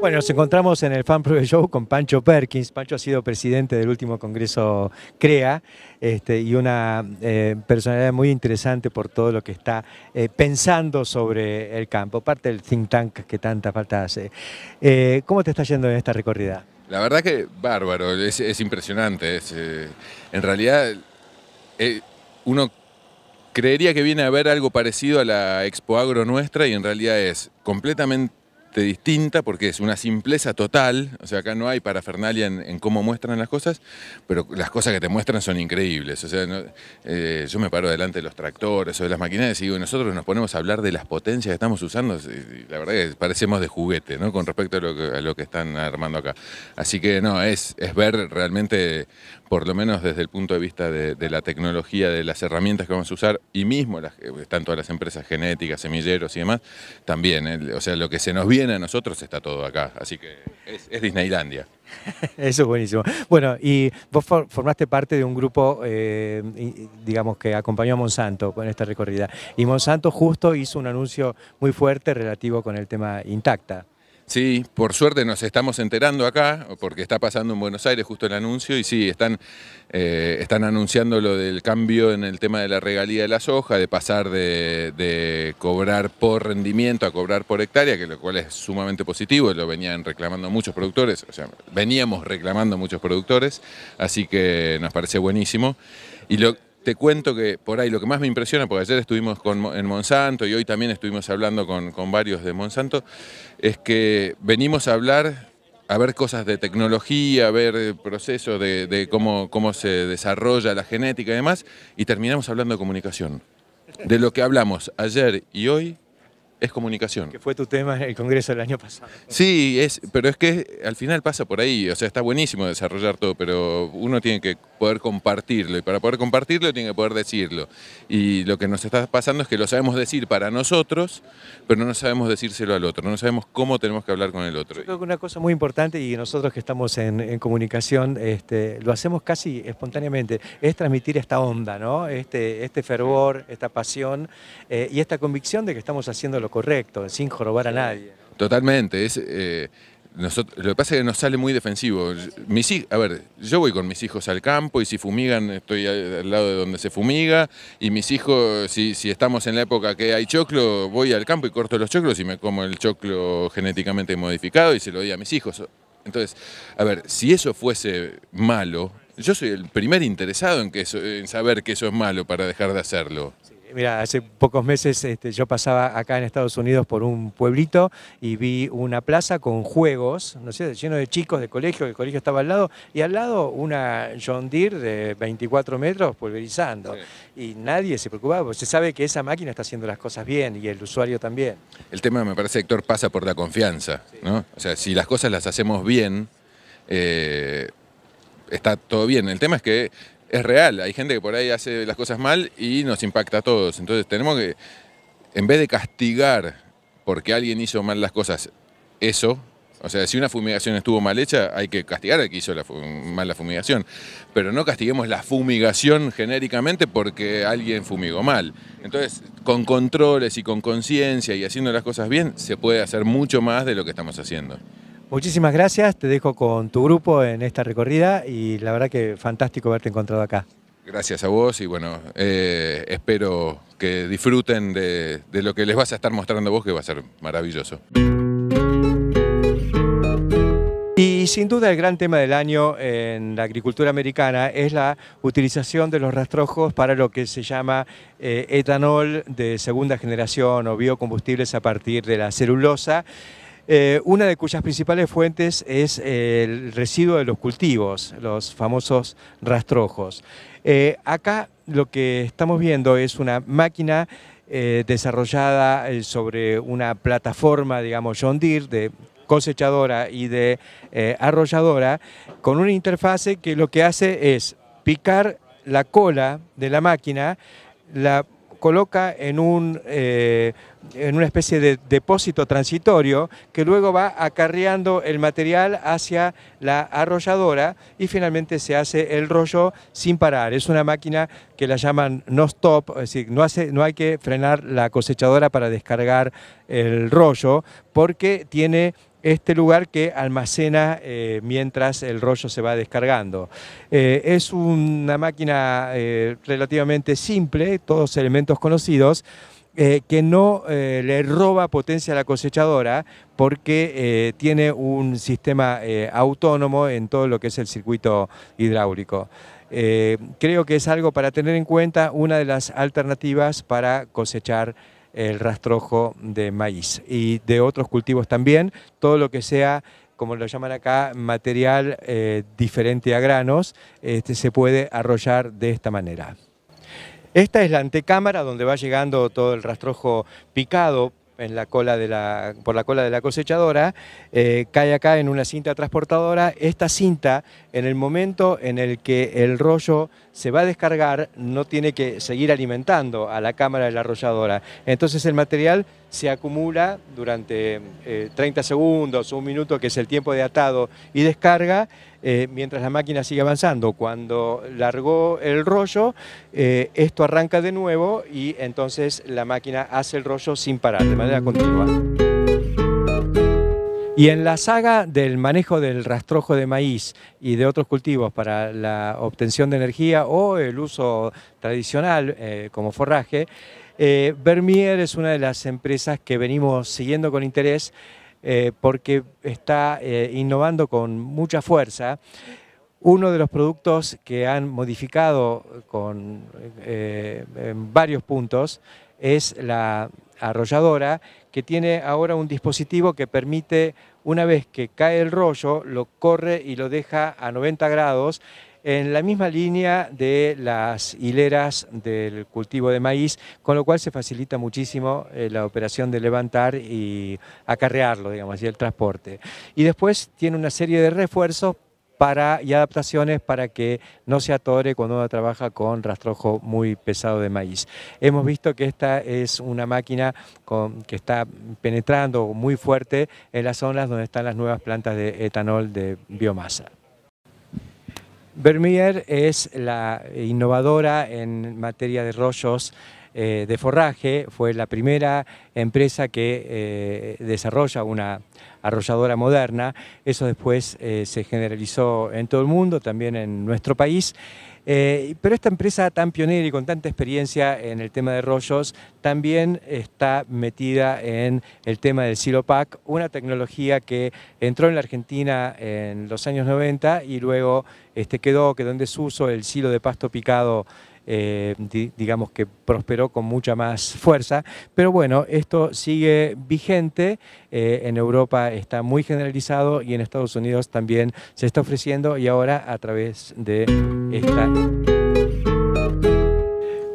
[SPEAKER 1] Bueno, nos encontramos en el Fan Prove Show con Pancho Perkins. Pancho ha sido presidente del último congreso CREA este, y una eh, personalidad muy interesante por todo lo que está eh, pensando sobre el campo, parte del think tank que tanta falta hace. Eh, ¿Cómo te está yendo en esta recorrida?
[SPEAKER 7] La verdad que bárbaro, es, impresionante. en realidad, uno creería que viene a haber algo parecido a la Expo Agro nuestra y en realidad es completamente distinta porque es una simpleza total, o sea, acá no hay parafernalia en, cómo muestran las cosas, pero las cosas que te muestran son increíbles, o sea, eh, yo me paro delante de los tractores o de las maquinarias y digo, nosotros nos ponemos a hablar de las potencias que estamos usando, la verdad que parecemos de juguete, ¿no? Con respecto a lo que, lo que están armando acá. Así que no, es, es ver realmente por lo menos desde el punto de vista de, la tecnología, de las herramientas que vamos a usar, y mismo las, están todas las empresas genéticas, semilleros y demás, también, eh, o sea, lo que se nos viene a nosotros está todo acá, así que es, Disneylandia.
[SPEAKER 1] Eso es buenísimo. Bueno, y vos formaste parte de un grupo, eh, digamos, que acompañó a Monsanto con esta recorrida, y Monsanto justo hizo un anuncio muy fuerte relativo con el tema Intacta.
[SPEAKER 7] Sí, por suerte nos estamos enterando acá, porque está pasando en Buenos Aires justo el anuncio, y sí, están, eh, están anunciando lo del cambio en el tema de la regalía de la soja, de pasar de, de, cobrar por rendimiento a cobrar por hectárea, que lo cual es sumamente positivo, lo venían reclamando muchos productores, o sea, veníamos reclamando muchos productores, así que nos parece buenísimo. Y lo, te cuento que por ahí lo que más me impresiona, porque ayer estuvimos en Monsanto y hoy también estuvimos hablando con, varios de Monsanto, es que venimos a hablar, a ver cosas de tecnología, a ver procesos de, de cómo, cómo se desarrolla la genética y demás, y terminamos hablando de comunicación. De lo que hablamos ayer y hoy es comunicación. Que
[SPEAKER 1] fue tu tema en el Congreso el año pasado.
[SPEAKER 7] Sí, es, pero es que al final pasa por ahí, o sea, está buenísimo desarrollar todo, pero uno tiene que poder compartirlo y para poder compartirlo tiene que poder decirlo. Y lo que nos está pasando es que lo sabemos decir para nosotros, pero no sabemos decírselo al otro, no sabemos cómo tenemos que hablar con el otro. Yo
[SPEAKER 1] creo que una cosa muy importante y nosotros que estamos en, comunicación este, lo hacemos casi espontáneamente, es transmitir esta onda, ¿no? este, este fervor, esta pasión eh, y esta convicción de que estamos haciendo lo correcto, sin jorobar a nadie.
[SPEAKER 7] Totalmente, es... Eh, Nosotros, lo que pasa es que nos sale muy defensivo. Mis, a ver, yo voy con mis hijos al campo y si fumigan estoy al, lado de donde se fumiga y mis hijos, si, estamos en la época que hay choclo, voy al campo y corto los choclos y me como el choclo genéticamente modificado y se lo doy a mis hijos. Entonces, a ver, si eso fuese malo, yo soy el primer interesado en, que en saber que eso es malo para dejar de hacerlo. Sí.
[SPEAKER 1] Mira, hace pocos meses este, yo pasaba acá en Estados Unidos por un pueblito y vi una plaza con juegos, no sé, lleno de chicos de colegio, el colegio estaba al lado, y al lado una John Deere de 24 metros pulverizando. Y nadie se preocupaba, porque se sabe que esa máquina está haciendo las cosas bien y el usuario también.
[SPEAKER 7] El tema, me parece, Héctor, pasa por la confianza, ¿no? O sea, si las cosas las hacemos bien, eh, está todo bien. El tema es que es real. Hay gente que por ahí hace las cosas mal y nos impacta a todos. Entonces tenemos que, en vez de castigar porque alguien hizo mal las cosas, eso, o sea, si una fumigación estuvo mal hecha, hay que castigar al que hizo mal la fumigación. Pero no castiguemos la fumigación genéricamente porque alguien fumigó mal. Entonces, con controles y con conciencia y haciendo las cosas bien, se puede hacer mucho más de lo que estamos haciendo.
[SPEAKER 1] Muchísimas gracias, te dejo con tu grupo en esta recorrida y la verdad que fantástico verte encontrado acá.
[SPEAKER 7] Gracias a vos y bueno, eh, espero que disfruten de, lo que les vas a estar mostrando vos, que va a ser maravilloso.
[SPEAKER 1] Y sin duda el gran tema del año en la agricultura americana es la utilización de los rastrojos para lo que se llama eh, etanol de segunda generación o biocombustibles a partir de la celulosa. Eh, una de cuyas principales fuentes es eh, el residuo de los cultivos, los famosos rastrojos. Eh, acá lo que estamos viendo es una máquina desarrollada sobre una plataforma, digamos, John Deere, de cosechadora y de arrolladora, con una interfase que lo que hace es picar la cola de la máquina, la coloca en, un, eh, en una especie de depósito transitorio que luego va acarreando el material hacia la arrolladora y finalmente se hace el rollo sin parar. Es una máquina que la llaman no stop, es decir, no, hace, no hay que frenar la cosechadora para descargar el rollo porque tiene este lugar que almacena eh, mientras el rollo se va descargando. Eh, es una máquina eh, relativamente simple, todos elementos conocidos, que no le roba potencia a la cosechadora porque tiene un sistema autónomo en todo lo que es el circuito hidráulico. creo que es algo para tener en cuenta, una de las alternativas para cosechar el rastrojo de maíz y de otros cultivos también, todo lo que sea como lo llaman acá, material eh, diferente a granos, este, se puede arrollar de esta manera. Esta es la antecámara donde va llegando todo el rastrojo picado en la cola de la, por la cola de la cosechadora, eh, cae acá en una cinta transportadora. Esta cinta, en el momento en el que el rollo se va a descargar, no tiene que seguir alimentando a la cámara de la arrolladora. Entonces el material se acumula durante 30 eh, segundos, un minuto, que es el tiempo de atado y descarga, eh, mientras la máquina sigue avanzando. Cuando largó el rollo, eh, esto arranca de nuevo y entonces la máquina hace el rollo sin parar, de manera continua. Y en la saga del manejo del rastrojo de maíz y de otros cultivos para la obtención de energía o el uso tradicional eh, como forraje, Vermier es una de las empresas que venimos siguiendo con interés eh, porque está eh, innovando con mucha fuerza. Uno de los productos que han modificado con eh, en varios puntos es la arrolladora que tiene ahora un dispositivo que permite una vez que cae el rollo lo corre y lo deja a 90 grados en la misma línea de las hileras del cultivo de maíz, con lo cual se facilita muchísimo eh, la operación de levantar y acarrearlo, digamos, y el transporte. Y después tiene una serie de refuerzos y adaptaciones para que no se atore cuando uno trabaja con rastrojo muy pesado de maíz. Hemos visto que esta es una máquina que está penetrando muy fuerte en las zonas donde están las nuevas plantas de etanol de biomasa. Vermeer es la innovadora en materia de rollos eh, de forraje fue la primera empresa que eh, desarrolla una arrolladora moderna. Eso después eh, se generalizó en todo el mundo, también en nuestro país. pero esta empresa tan pionera y con tanta experiencia en el tema de rollos también está metida en el tema del Silopac, una tecnología que entró en la Argentina en los años 90 y luego este, quedó, quedó en desuso el silo de pasto picado eh, digamos que prosperó con mucha más fuerza. Pero bueno, esto sigue vigente, eh, en Europa está muy generalizado y en Estados Unidos también se está ofreciendo y ahora a través de esta...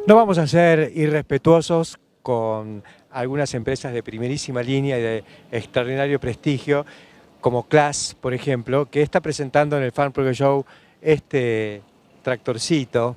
[SPEAKER 1] No vamos a ser irrespetuosos con algunas empresas de primerísima línea y de extraordinario prestigio, como Class, por ejemplo, que está presentando en el Farm Project Show este tractorcito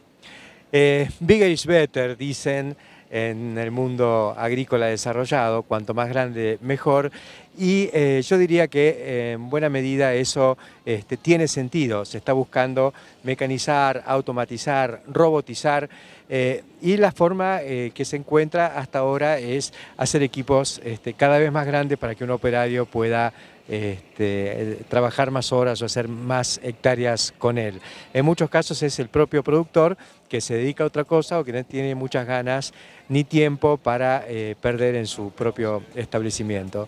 [SPEAKER 1] eh, bigger is better, dicen en el mundo agrícola desarrollado, cuanto más grande mejor, y eh, yo diría que eh, en buena medida eso este, tiene sentido. Se está buscando mecanizar, automatizar, robotizar. Eh, y la forma que se encuentra hasta ahora es hacer equipos este, cada vez más grandes para que un operario pueda este, trabajar más horas o hacer más hectáreas con él. En muchos casos es el propio productor que se dedica a otra cosa o que no tiene muchas ganas ni tiempo para perder en su propio establecimiento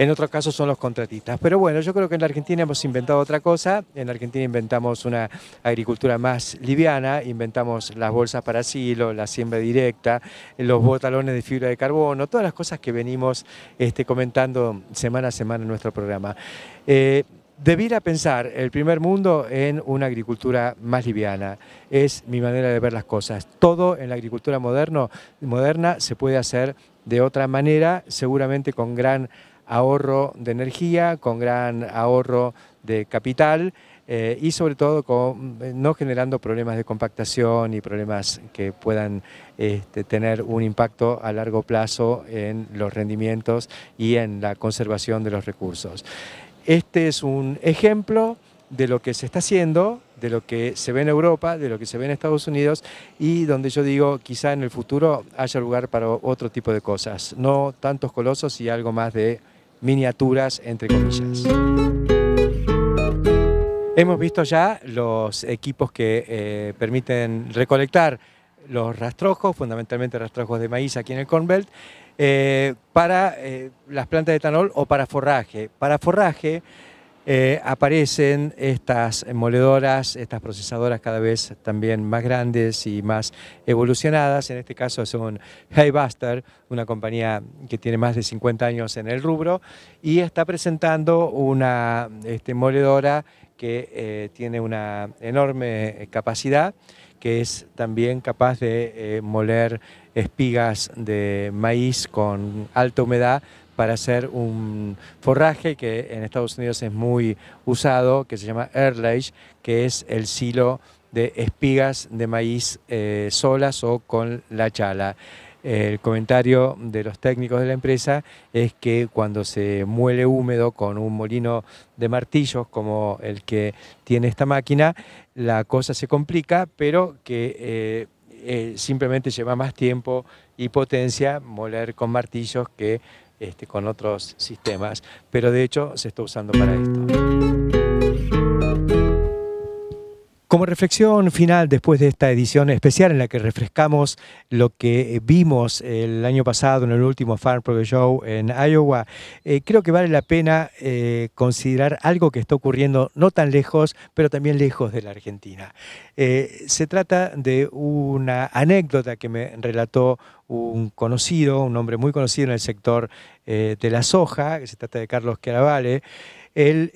[SPEAKER 1] en otros casos son los contratistas. Pero bueno, yo creo que en la Argentina hemos inventado otra cosa, en la Argentina inventamos una agricultura más liviana, inventamos las bolsas para silo, la siembra directa, los botalones de fibra de carbono, todas las cosas que venimos este, comentando semana a semana en nuestro programa. Eh, a pensar el primer mundo en una agricultura más liviana. Es mi manera de ver las cosas. Todo en la agricultura moderno, moderna se puede hacer de otra manera, seguramente con gran ahorro de energía, con gran ahorro de capital eh, y sobre todo eh, no generando problemas de compactación y problemas que puedan este, tener un impacto a largo plazo en los rendimientos y en la conservación de los recursos. Este es un ejemplo de lo que se está haciendo, de lo que se ve en Europa, de lo que se ve en Estados Unidos y donde yo digo quizá en el futuro haya lugar para otro tipo de cosas, no tantos colosos y algo más de miniaturas, entre comillas. Hemos visto ya los equipos que eh, permiten recolectar los rastrojos, fundamentalmente rastrojos de maíz aquí en el Cornbelt, eh, para eh, las plantas de etanol o para forraje. Para forraje eh, aparecen estas moledoras, estas procesadoras cada vez también más grandes y más evolucionadas. En este caso son Highbuster, una compañía que tiene más de 50 años en el rubro, y está presentando una este, moledora que eh, tiene una enorme eh, capacidad, que es también capaz de moler espigas de maíz con alta humedad para hacer un forraje que en Estados Unidos es muy usado, que se llama Erlage, que es el silo de espigas de maíz eh, solas o con la chala. El comentario de los técnicos de la empresa es que cuando se muele húmedo con un molino de martillos como el que tiene esta máquina, la cosa se complica, pero que eh, eh, simplemente lleva más tiempo y potencia moler con martillos que este, con otros sistemas, pero de hecho se está usando para esto. Como reflexión final, después de esta edición especial en la que refrescamos lo que eh, vimos el año pasado en el último Farm Pro Show en Iowa, eh, creo que vale la pena eh, considerar algo que está ocurriendo no tan lejos, pero también lejos de la Argentina. se trata de una anécdota que me relató un conocido, un hombre muy conocido en el sector de la soja, que se trata de Carlos Caravale. Él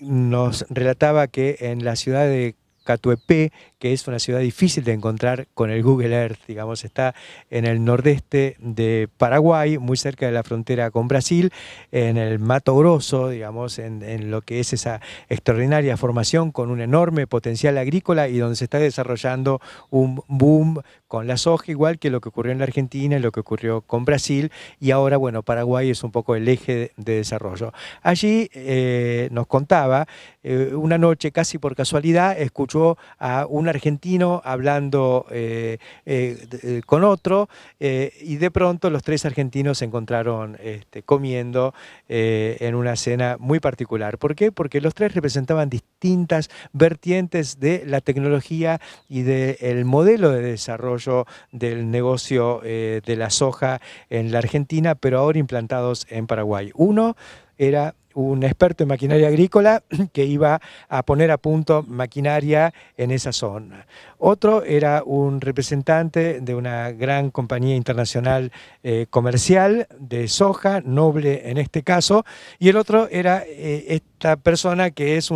[SPEAKER 1] nos relataba que en la ciudad de Catuepé, que es una ciudad difícil de encontrar con el Google Earth, digamos, está en el nordeste de Paraguay, muy cerca de la frontera con Brasil, en el Mato Grosso, digamos, en, lo que es esa extraordinaria formación con un enorme potencial agrícola y donde se está desarrollando un boom con la soja, igual que lo que ocurrió en la Argentina y lo que ocurrió con Brasil, y ahora, bueno, Paraguay es un poco el eje de desarrollo. Allí eh, nos contaba, eh, una noche casi por casualidad, escuchó a un argentino hablando eh, eh, eh, con otro y de pronto los tres argentinos se encontraron este, comiendo en una cena muy particular. ¿Por qué? Porque los tres representaban distintas vertientes de la tecnología y del modelo de desarrollo del negocio de la soja en la Argentina, pero ahora implantados en Paraguay. Uno era un experto en maquinaria agrícola que iba a poner a punto maquinaria en esa zona. Otro era un representante de una gran compañía internacional eh, comercial de soja, noble en este caso, y el otro era eh, esta persona que es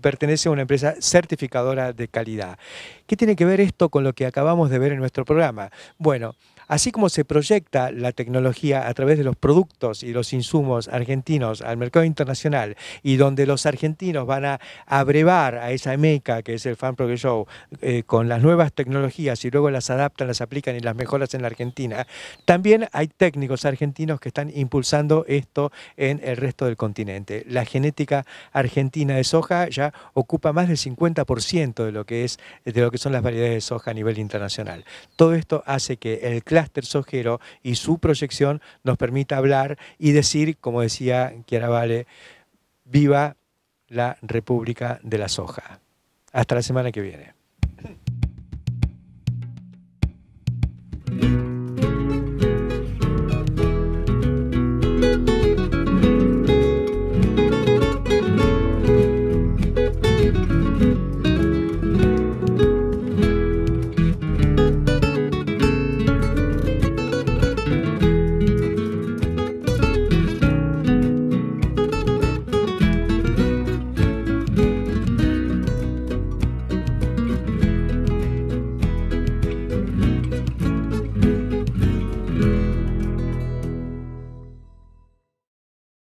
[SPEAKER 1] pertenece a una empresa certificadora de calidad. ¿Qué tiene que ver esto con lo que acabamos de ver en nuestro programa? Bueno, Así como se proyecta la tecnología a través de los productos y los insumos argentinos al mercado internacional y donde los argentinos van a abrevar a esa meca que es el Fan Pro Show eh, con las nuevas tecnologías y luego las adaptan, las aplican y las mejoras en la Argentina, también hay técnicos argentinos que están impulsando esto en el resto del continente. La genética argentina de soja ya ocupa más del 50% de lo que es de lo que son las variedades de soja a nivel internacional. Todo esto hace que el sojero y su proyección nos permita hablar y decir, como decía Chiara Vale, viva la República de la Soja. Hasta la semana que viene.